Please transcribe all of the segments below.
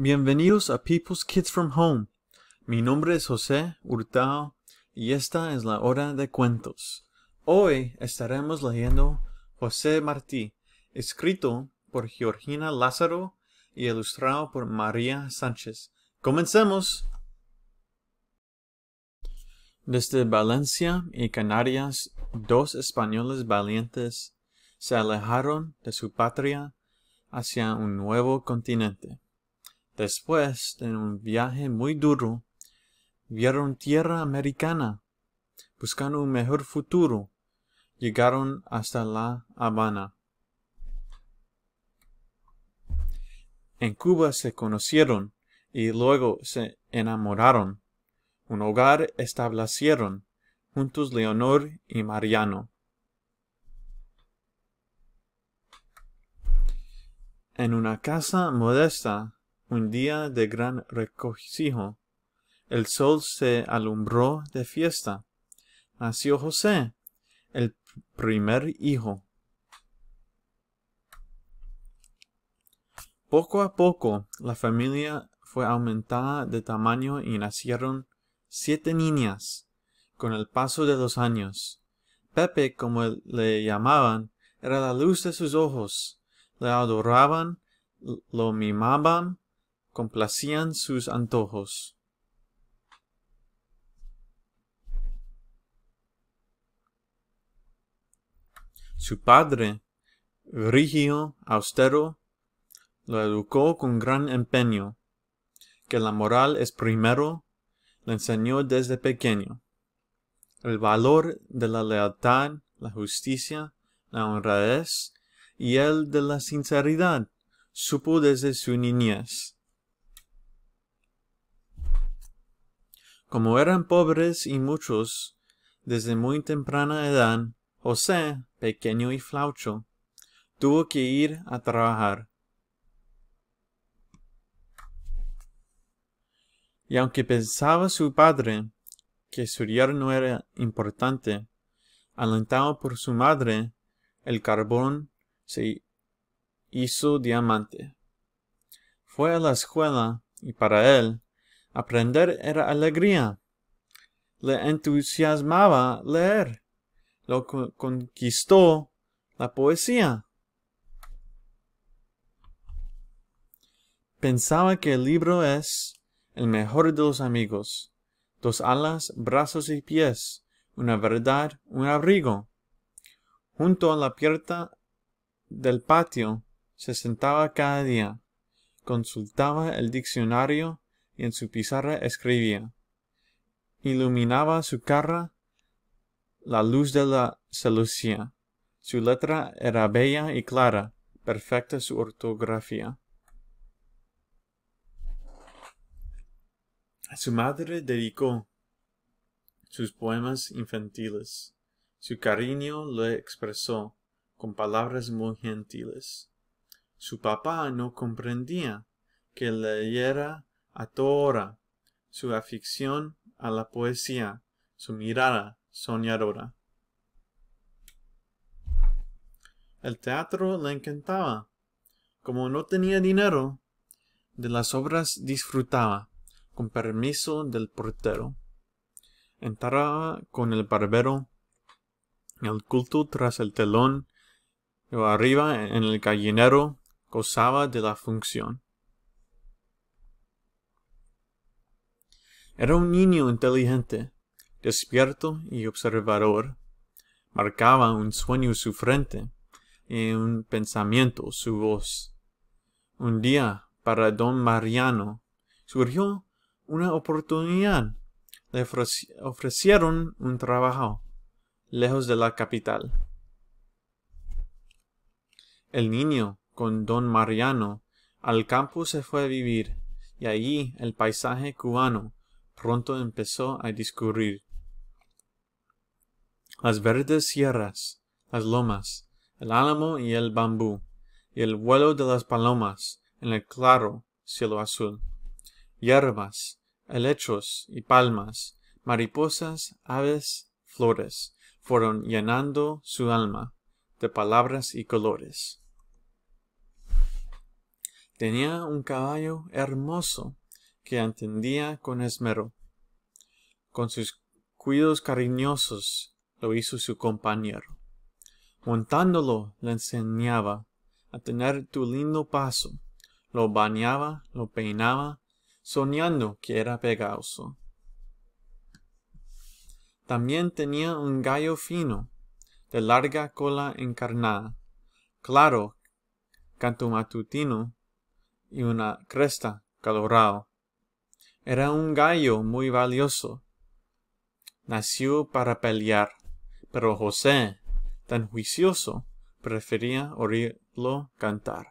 Bienvenidos a People's Kids from Home. Mi nombre es José Hurtado y esta es la hora de cuentos. Hoy estaremos leyendo José Martí, escrito por Georgina Lázaro y ilustrado por María Sánchez. ¡Comencemos! Desde Valencia y Canarias, dos españoles valientes se alejaron de su patria hacia un nuevo continente. Después de un viaje muy duro, vieron tierra americana, buscando un mejor futuro. Llegaron hasta La Habana. En Cuba se conocieron y luego se enamoraron. Un hogar establecieron juntos Leonor y Mariano. En una casa modesta un día de gran regocijo. El sol se alumbró de fiesta. Nació José, el primer hijo. Poco a poco la familia fue aumentada de tamaño y nacieron siete niñas con el paso de los años. Pepe, como le llamaban, era la luz de sus ojos. Le adoraban, lo mimaban complacían sus antojos. Su padre, rigio, austero, lo educó con gran empeño, que la moral es primero, le enseñó desde pequeño. El valor de la lealtad, la justicia, la honradez y el de la sinceridad supo desde su niñez Como eran pobres y muchos, desde muy temprana edad, José, pequeño y flaucho, tuvo que ir a trabajar. Y aunque pensaba su padre que estudiar no era importante, alentado por su madre, el carbón se hizo diamante. Fue a la escuela y para él Aprender era alegría. Le entusiasmaba leer. Lo conquistó la poesía. Pensaba que el libro es el mejor de los amigos. Dos alas, brazos y pies. Una verdad, un abrigo. Junto a la puerta del patio se sentaba cada día. Consultaba el diccionario en su pizarra escribía. Iluminaba su cara la luz de la celosía. Su letra era bella y clara, perfecta su ortografía. Su madre dedicó sus poemas infantiles. Su cariño le expresó con palabras muy gentiles. Su papá no comprendía que leyera a su afición a la poesía, su mirada soñadora. El teatro le encantaba. Como no tenía dinero, de las obras disfrutaba, con permiso del portero. Entraba con el barbero, el culto tras el telón, o arriba en el gallinero, gozaba de la función. Era un niño inteligente, despierto y observador. Marcaba un sueño su frente y un pensamiento su voz. Un día, para don Mariano, surgió una oportunidad. Le ofrecieron un trabajo, lejos de la capital. El niño, con don Mariano, al campo se fue a vivir, y allí el paisaje cubano pronto empezó a discurrir. Las verdes sierras, las lomas, el álamo y el bambú, y el vuelo de las palomas en el claro cielo azul. Hierbas, helechos y palmas, mariposas, aves, flores, fueron llenando su alma de palabras y colores. Tenía un caballo hermoso que atendía con esmero. Con sus cuidos cariñosos lo hizo su compañero. Montándolo le enseñaba a tener tu lindo paso, lo bañaba, lo peinaba, soñando que era Pegaso. También tenía un gallo fino, de larga cola encarnada, claro, canto matutino y una cresta colorada. Era un gallo muy valioso. Nació para pelear, pero José, tan juicioso, prefería oírlo cantar.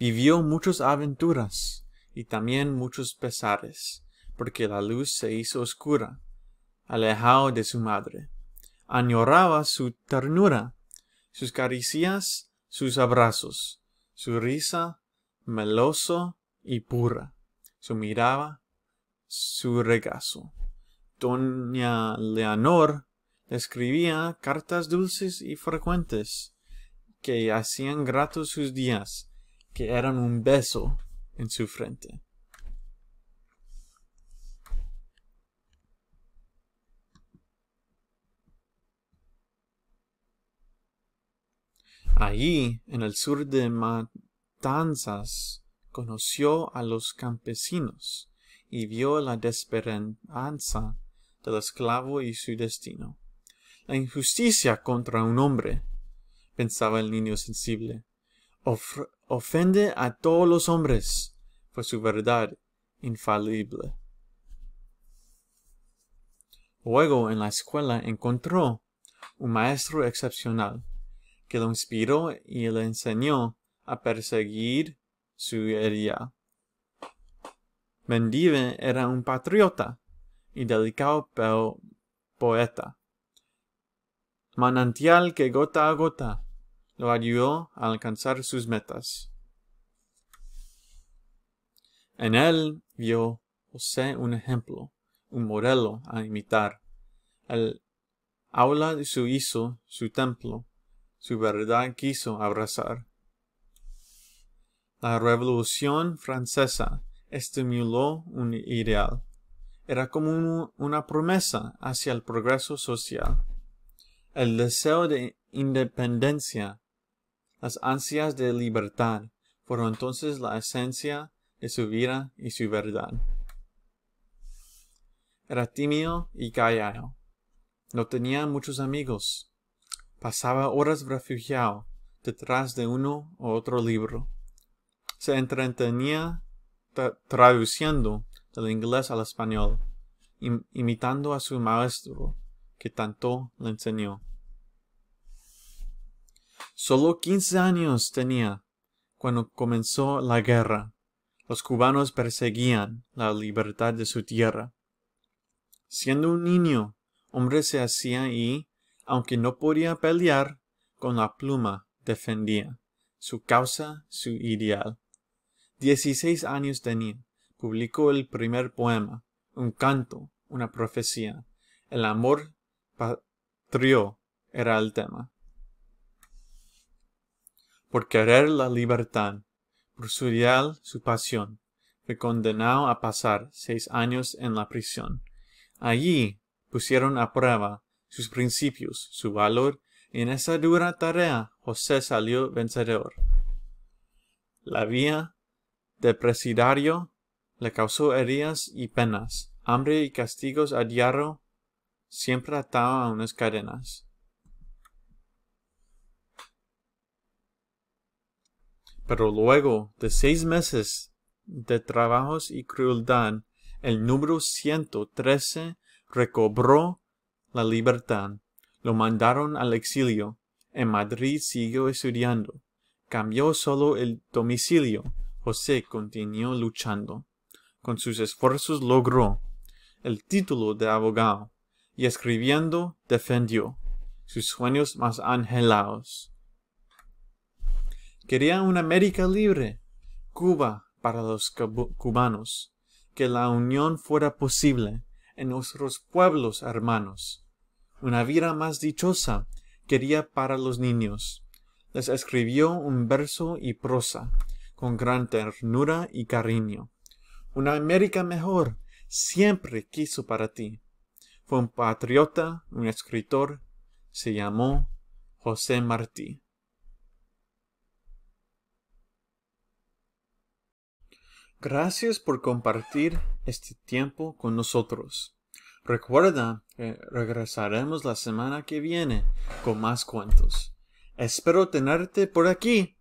Vivió muchas aventuras y también muchos pesares, porque la luz se hizo oscura, alejado de su madre. Añoraba su ternura, sus caricias, sus abrazos, su risa, meloso y pura. Su miraba, su regazo. Doña Leonor escribía cartas dulces y frecuentes que hacían gratos sus días, que eran un beso en su frente. Allí, en el sur de Matanzas, conoció a los campesinos y vio la desesperanza del esclavo y su destino. La injusticia contra un hombre, pensaba el niño sensible, ofende a todos los hombres, fue su verdad infalible. Luego en la escuela encontró un maestro excepcional que lo inspiró y le enseñó a perseguir su herida. Mendive era un patriota y delicado pero poeta. Manantial que gota a gota lo ayudó a alcanzar sus metas. En él vio José un ejemplo, un modelo a imitar. El aula de su hizo su templo, su verdad quiso abrazar. La Revolución francesa estimuló un ideal. Era como una promesa hacia el progreso social. El deseo de independencia, las ansias de libertad, fueron entonces la esencia de su vida y su verdad. Era tímido y callado. No tenía muchos amigos. Pasaba horas refugiado detrás de uno u otro libro se entretenía traduciendo del inglés al español, imitando a su maestro, que tanto le enseñó. Solo 15 años tenía cuando comenzó la guerra. Los cubanos perseguían la libertad de su tierra. Siendo un niño, hombre se hacía y, aunque no podía pelear, con la pluma defendía su causa, su ideal. Dieciséis años tenía. Publicó el primer poema, un canto, una profecía. El amor patrio era el tema. Por querer la libertad, por su ideal su pasión, fue condenado a pasar seis años en la prisión. Allí pusieron a prueba sus principios, su valor, y en esa dura tarea José salió vencedor. La vía de presidario le causó heridas y penas, hambre y castigos a diario, siempre atado a unas cadenas. Pero luego de seis meses de trabajos y crueldad, el número 113 recobró la libertad. Lo mandaron al exilio. En Madrid siguió estudiando. Cambió solo el domicilio José continuó luchando. Con sus esfuerzos logró el título de abogado y escribiendo defendió sus sueños más angelados. Quería una América libre, Cuba para los cubanos, que la unión fuera posible en nuestros pueblos hermanos. Una vida más dichosa quería para los niños. Les escribió un verso y prosa con gran ternura y cariño. Una América mejor siempre quiso para ti. Fue un patriota, un escritor, se llamó José Martí. Gracias por compartir este tiempo con nosotros. Recuerda que regresaremos la semana que viene con más cuentos. Espero tenerte por aquí.